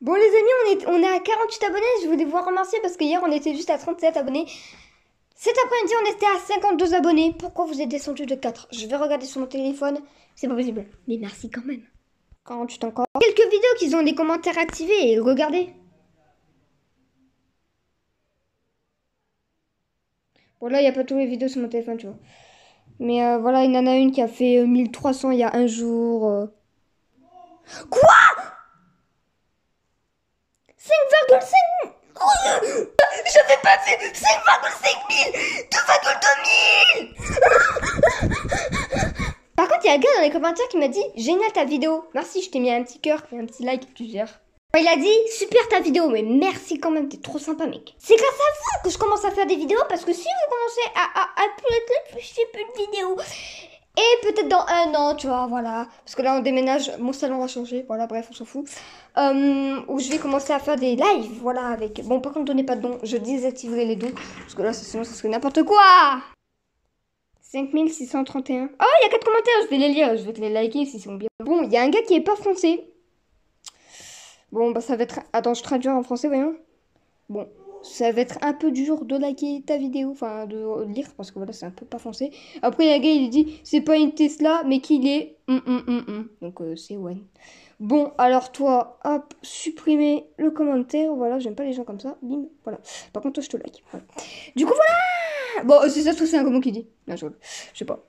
Bon les amis, on est, on est à 48 abonnés, je voulais vous remercier parce que hier on était juste à 37 abonnés. Cet après-midi on était à 52 abonnés. Pourquoi vous êtes descendu de 4 Je vais regarder sur mon téléphone, c'est pas possible. Mais merci quand même. 48 encore. Quelques vidéos qui ont des commentaires activés et regardez. Bon là il n'y a pas toutes les vidéos sur mon téléphone tu vois. Mais euh, voilà, il y en a une qui a fait 1300 euh, il y a un jour. Euh. Quoi Par contre, il y a un gars dans les commentaires qui m'a dit Génial ta vidéo Merci, je t'ai mis un petit cœur et un petit like plusieurs. Il a dit super ta vidéo, mais merci quand même, t'es trop sympa mec. C'est grâce à vous que je commence à faire des vidéos parce que si vous commencez à, à, à plus, plus de vidéos, et peut-être dans un an, tu vois, voilà. Parce que là, on déménage, mon salon va changer, voilà, bref, on s'en fout. Euh, où je vais commencer à faire des lives, voilà, avec... Bon, par contre, donnez pas de dons, je désactiverai les dons, parce que là, sinon, ça serait n'importe quoi 5631. Oh, il y a 4 commentaires, je vais les lire, je vais te les liker s'ils sont bien. Bon, il y a un gars qui est pas français. Bon, bah ça va être... Attends, je traduis en français, voyons. Bon, ça va être un peu dur de liker ta vidéo, enfin de lire, parce que voilà, c'est un peu pas foncé. Après, il y a un gars, il dit, c'est pas une Tesla, mais qu'il est... Hum, hum, hum, Donc, euh, c'est one. Bon, alors toi, hop, supprimer le commentaire, voilà, j'aime pas les gens comme ça, bim, voilà. Par contre, toi, je te like. Du coup, voilà Bon, c'est ça, c'est un comment qui dit. je sais pas.